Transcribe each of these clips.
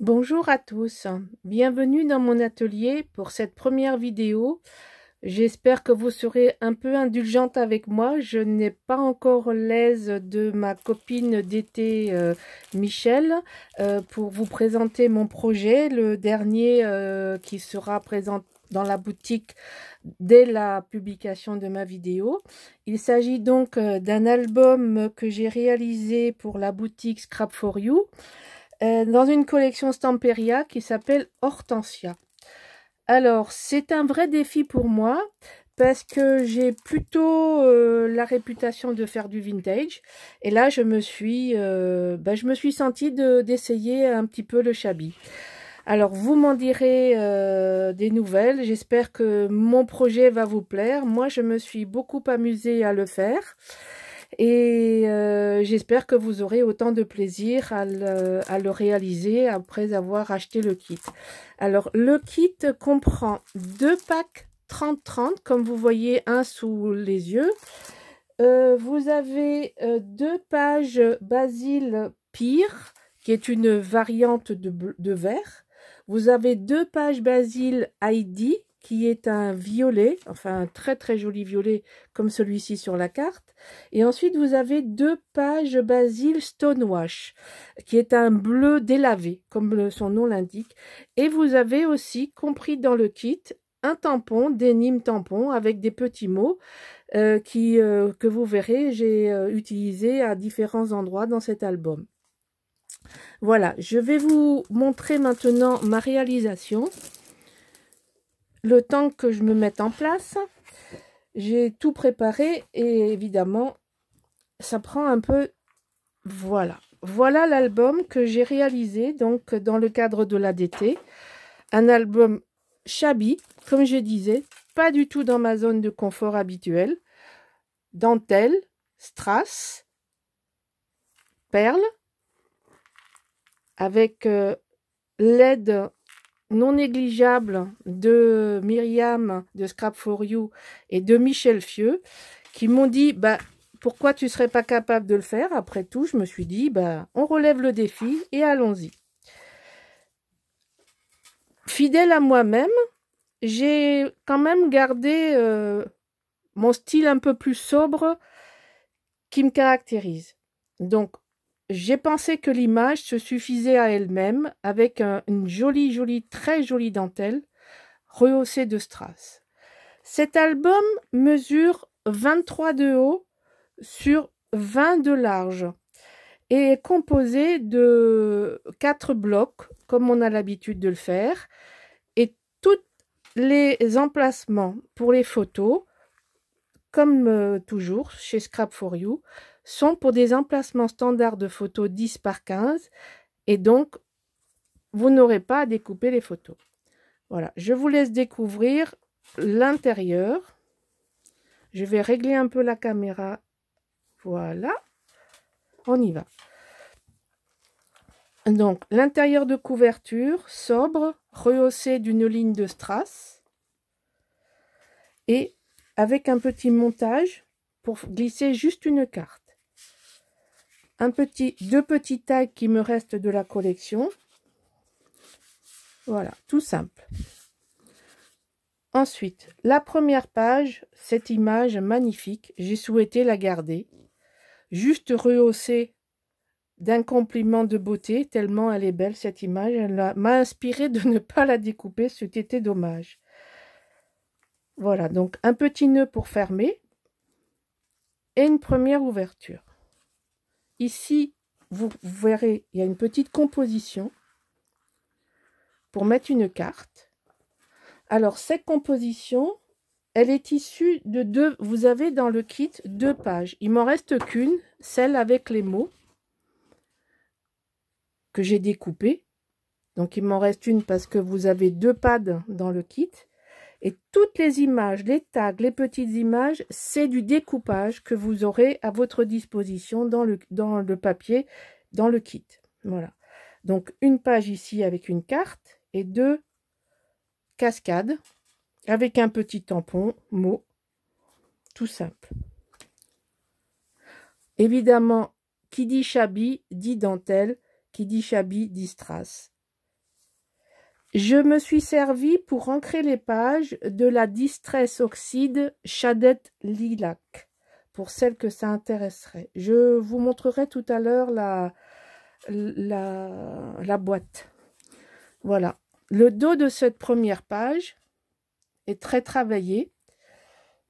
Bonjour à tous, bienvenue dans mon atelier pour cette première vidéo. J'espère que vous serez un peu indulgente avec moi. Je n'ai pas encore l'aise de ma copine d'été euh, Michel euh, pour vous présenter mon projet, le dernier euh, qui sera présent dans la boutique dès la publication de ma vidéo. Il s'agit donc euh, d'un album que j'ai réalisé pour la boutique Scrap for You. Euh, dans une collection Stamperia qui s'appelle Hortensia. Alors, c'est un vrai défi pour moi parce que j'ai plutôt euh, la réputation de faire du vintage. Et là, je me suis, euh, bah, je me suis sentie d'essayer un petit peu le shabby. Alors, vous m'en direz des nouvelles. J'espère que mon projet va vous plaire. Moi, je me suis beaucoup amusée à le faire. Et euh, j'espère que vous aurez autant de plaisir à le, réaliser après avoir acheté le kit. Alors, le kit comprend deux packs 30-30, comme vous voyez, un sous les yeux. Euh, vous avez euh, deux pages Basile Pire, qui est une variante de, de vert. Vous avez deux pages Basile Heidi, qui est un violet, enfin un très très joli violet comme celui-ci sur la carte. Et ensuite vous avez deux pages Basile Stonewash, qui est un bleu délavé, comme son nom l'indique. Et vous avez aussi compris dans le kit un tampon, denim tampon, avec des petits mots euh, qui, euh, que vous verrez, j'ai euh, utilisé à différents endroits dans cet album. Voilà, je vais vous montrer maintenant ma réalisation le temps que je me mette en place, j'ai tout préparé et évidemment, ça prend un peu... Voilà. Voilà l'album que j'ai réalisé donc dans le cadre de la l'ADT. Un album shabby, comme je disais, pas du tout dans ma zone de confort habituelle. Dentelle, strass, perles, avec euh, l'aide non négligeable de Myriam de Scrap for You et de Michel Fieux qui m'ont dit bah pourquoi tu serais pas capable de le faire Après tout, je me suis dit bah on relève le défi et allons-y. Fidèle à moi-même, j'ai quand même gardé euh, mon style un peu plus sobre qui me caractérise. Donc j'ai pensé que l'image se suffisait à elle-même avec une jolie, jolie, très jolie dentelle rehaussée de strass. Cet album mesure 23 de haut sur 20 de large et est composé de quatre blocs comme on a l'habitude de le faire et tous les emplacements pour les photos comme euh, toujours chez Scrap for You sont pour des emplacements standards de photos 10 par 15 et donc vous n'aurez pas à découper les photos. Voilà, je vous laisse découvrir l'intérieur. Je vais régler un peu la caméra. Voilà, on y va. Donc, l'intérieur de couverture, sobre, rehaussé d'une ligne de strass. Et avec un petit montage pour glisser juste une carte un petit, deux petits tags qui me restent de la collection. Voilà, tout simple. Ensuite, la première page, cette image magnifique, j'ai souhaité la garder, juste rehaussée d'un compliment de beauté, tellement elle est belle cette image, elle m'a inspiré de ne pas la découper, était dommage. Voilà, donc un petit nœud pour fermer et une première ouverture. Ici, vous verrez, il y a une petite composition pour mettre une carte. Alors, cette composition, elle est issue de deux... Vous avez dans le kit deux pages. Il m'en reste qu'une, celle avec les mots que j'ai découpé. Donc, il m'en reste une parce que vous avez deux pads dans le kit. Et toutes les images, les tags, les petites images, c'est du découpage que vous aurez à votre disposition dans le, dans le papier, dans le kit. Voilà. Donc une page ici avec une carte et deux cascades avec un petit tampon, mot, tout simple. Évidemment, qui dit Chabi dit dentelle, qui dit Chabi dit strass. Je me suis servi pour ancrer les pages de la Distress Oxide Shadette Lilac, pour celles que ça intéresserait. Je vous montrerai tout à l'heure la, la, boîte. Voilà. Le dos de cette première page est très travaillé.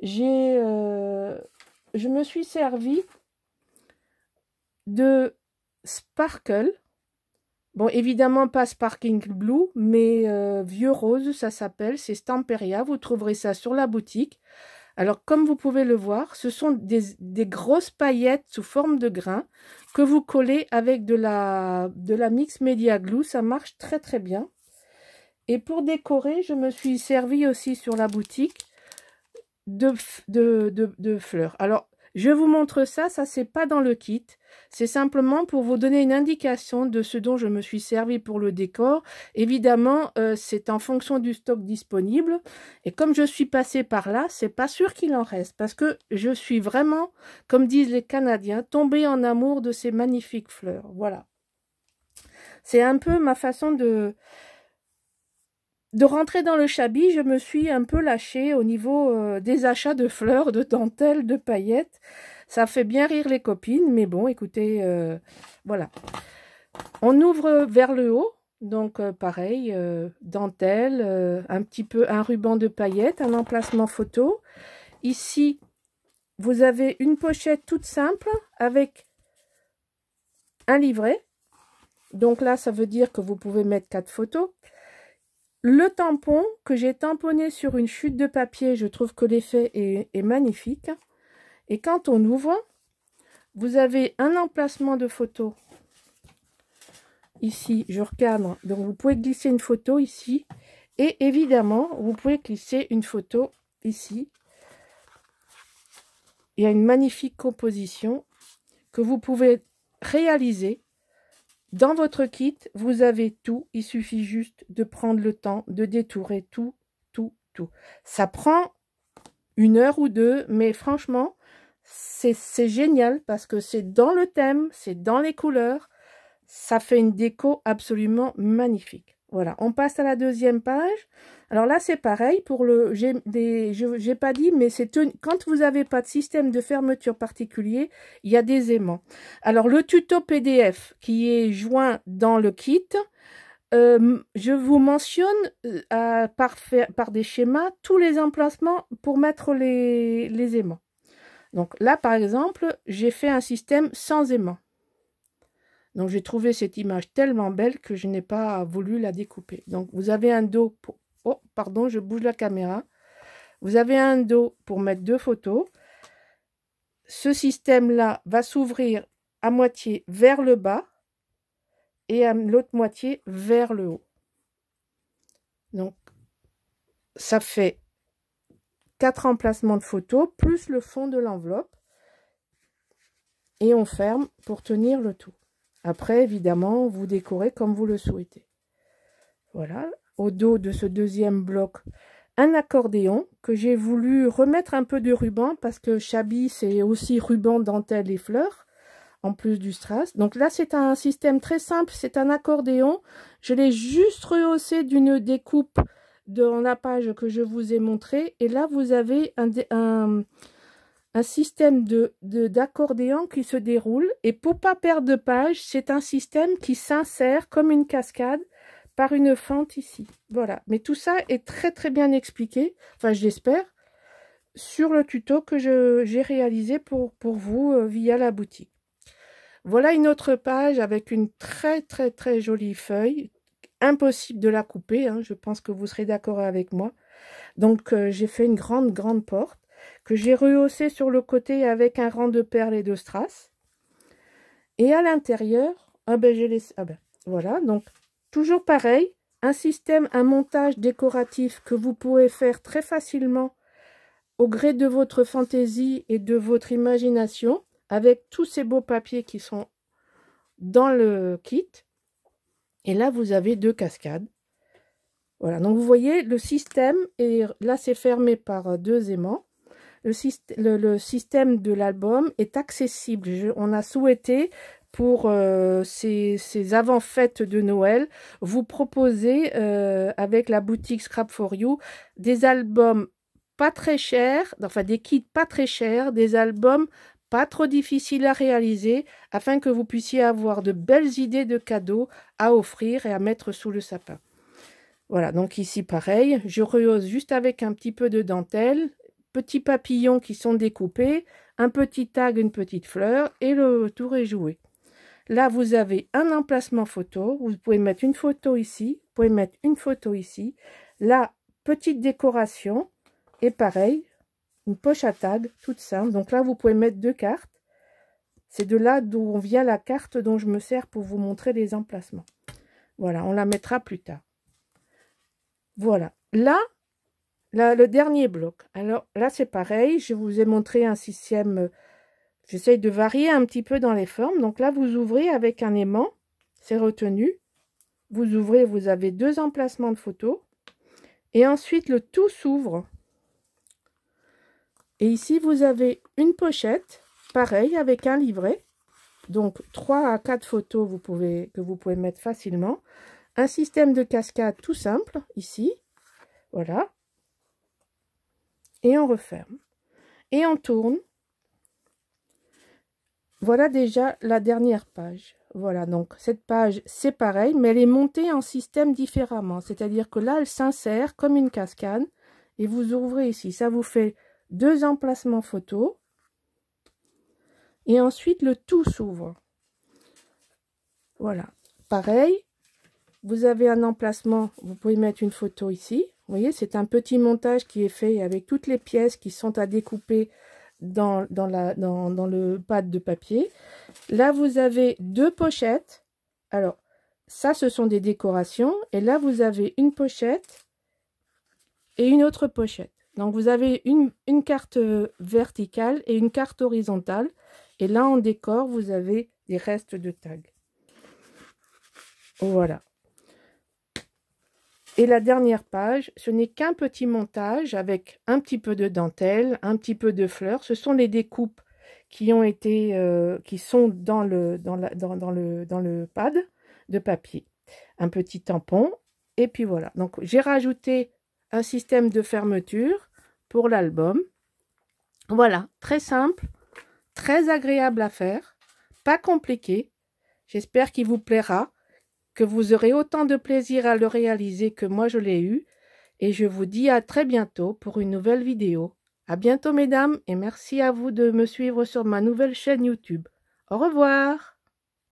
J'ai, euh, je me suis servi de Sparkle, Bon, évidemment, pas Sparking Blue, mais euh, Vieux Rose, ça s'appelle, c'est Stamperia. Vous trouverez ça sur la boutique. Alors, comme vous pouvez le voir, ce sont des, grosses paillettes sous forme de grains que vous collez avec de la, Mix Media Glue. Ça marche très, très bien. Et pour décorer, je me suis servi aussi sur la boutique de fleurs. Alors, je vous montre ça. Ça, c'est pas dans le kit. C'est simplement pour vous donner une indication de ce dont je me suis servi pour le décor. Évidemment, euh, c'est en fonction du stock disponible. Et comme je suis passée par là, c'est pas sûr qu'il en reste. Parce que je suis vraiment, comme disent les Canadiens, tombée en amour de ces magnifiques fleurs. Voilà. C'est un peu ma façon de... De rentrer dans le chabis, je me suis un peu lâchée au niveau euh, des achats de fleurs, de dentelles, de paillettes. Ça fait bien rire les copines, mais bon, écoutez, euh, voilà. On ouvre vers le haut, donc euh, pareil, euh, dentelle, un petit peu un ruban de paillettes, un emplacement photo. Ici, vous avez une pochette toute simple avec un livret. Donc là, ça veut dire que vous pouvez mettre quatre photos. Le tampon que j'ai tamponné sur une chute de papier, je trouve que l'effet est magnifique. Et quand on ouvre, vous avez un emplacement de photo. Ici, je recadre. Donc, vous pouvez glisser une photo ici. Et évidemment, vous pouvez glisser une photo ici. Il y a une magnifique composition que vous pouvez réaliser. Dans votre kit, vous avez tout. Il suffit juste de prendre le temps de détourer tout, tout, tout. Ça prend une heure ou deux, mais franchement, c'est génial parce que c'est dans le thème, c'est dans les couleurs. Ça fait une déco absolument magnifique. Voilà, on passe à la deuxième page. Alors là, c'est pareil pour le... Des, je pas dit, mais c'est quand vous n'avez pas de système de fermeture particulier, il y a des aimants. Alors, le tuto PDF qui est joint dans le kit, euh, je vous mentionne euh, par, par, des schémas tous les emplacements pour mettre les, les aimants. Donc là, par exemple, j'ai fait un système sans aimant. Donc j'ai trouvé cette image tellement belle que je n'ai pas voulu la découper. Donc vous avez un dos pour... Oh, pardon, je bouge la caméra. Vous avez un dos pour mettre deux photos. Ce système-là va s'ouvrir à moitié vers le bas et à l'autre moitié vers le haut. Donc ça fait quatre emplacements de photos, plus le fond de l'enveloppe. Et on ferme pour tenir le tout. Après, évidemment, vous décorez comme vous le souhaitez. Voilà, au dos de ce deuxième bloc, un accordéon que j'ai voulu remettre un peu de ruban parce que Chabi, c'est aussi ruban, dentelle et fleurs, en plus du strass. Donc là, c'est un système très simple, c'est un accordéon. Je l'ai juste rehaussé d'une découpe dans la page que je vous ai montré Et là, vous avez un, système d'accordéon de, d'accordéon qui se déroule. Et pour pas perdre de page, c'est un système qui s'insère comme une cascade par une fente ici. Voilà. Mais tout ça est très très bien expliqué, enfin j'espère, sur le tuto que j'ai réalisé pour, pour vous euh, via la boutique. Voilà une autre page avec une très très très jolie feuille, impossible de la couper, hein. je pense que vous serez d'accord avec moi. Donc euh, j'ai fait une grande, grande porte que j'ai rehaussée sur le côté avec un rang de perles et de strass. Et à l'intérieur, ah ben j'ai ah ben, voilà, donc toujours pareil, un système, un montage décoratif que vous pouvez faire très facilement au gré de votre fantaisie et de votre imagination avec tous ces beaux papiers qui sont dans le kit. Et là, vous avez deux cascades. Voilà, donc vous voyez, le système, et là c'est fermé par euh, deux aimants. Le, système de l'album est accessible. on a souhaité, pour euh, ces, avant-fêtes de Noël, vous proposer, euh, avec la boutique Scrap for You, des albums pas très chers, enfin des kits pas très chers, des albums pas trop difficile à réaliser afin que vous puissiez avoir de belles idées de cadeaux à offrir et à mettre sous le sapin. Voilà, donc ici pareil, je rehausse juste avec un petit peu de dentelle, petits papillons qui sont découpés, un petit tag, une petite fleur et le tour est joué. Là, vous avez un emplacement photo, vous pouvez mettre une photo ici, vous pouvez mettre une photo ici. la petite décoration et pareil, une poche à tag, toute simple. Donc là, vous pouvez mettre deux cartes. C'est de là d'où vient la carte dont je me sers pour vous montrer les emplacements. Voilà, on la mettra plus tard. Voilà. Là, là le dernier bloc. Alors là, c'est pareil. Je vous ai montré un système. Euh, j'essaye de varier un petit peu dans les formes. Donc là, vous ouvrez avec un aimant. C'est retenu. Vous ouvrez, vous avez deux emplacements de photos. Et ensuite, le tout s'ouvre. Et ici, vous avez une pochette, pareil, avec un livret. Donc, 3 à 4 photos que vous pouvez mettre facilement. Un système de cascade tout simple, ici. Voilà. Et on referme. Et on tourne. Voilà déjà la dernière page. Voilà, donc cette page, c'est pareil, mais elle est montée en système différemment. C'est-à-dire que là, elle s'insère comme une cascade. Et vous ouvrez ici. Ça vous fait deux emplacements photo et ensuite le tout s'ouvre. Voilà, pareil, vous avez un emplacement, vous pouvez mettre une photo ici. Vous voyez, c'est un petit montage qui est fait avec toutes les pièces qui sont à découper dans, dans, la, dans, dans le pad de papier. Là, vous avez deux pochettes. Alors, ça, ce sont des décorations. Et là, vous avez une pochette et une autre pochette. Donc vous avez une, carte euh, verticale et une carte horizontale. Et là, en décor, vous avez des restes de tags. Voilà. Et la dernière page, ce n'est qu'un petit montage avec un petit peu de dentelle, un petit peu de fleurs. Ce sont les découpes qui ont été, euh, qui sont dans le, dans, dans, le, dans le pad de papier. Un petit tampon. Et puis voilà. Donc j'ai rajouté un système de fermeture pour l'album. Voilà, très simple, très agréable à faire, pas compliqué. J'espère qu'il vous plaira, que vous aurez autant de plaisir à le réaliser que moi je l'ai eu. Et je vous dis à très bientôt pour une nouvelle vidéo. À bientôt mesdames et merci à vous de me suivre sur ma nouvelle chaîne YouTube. Au revoir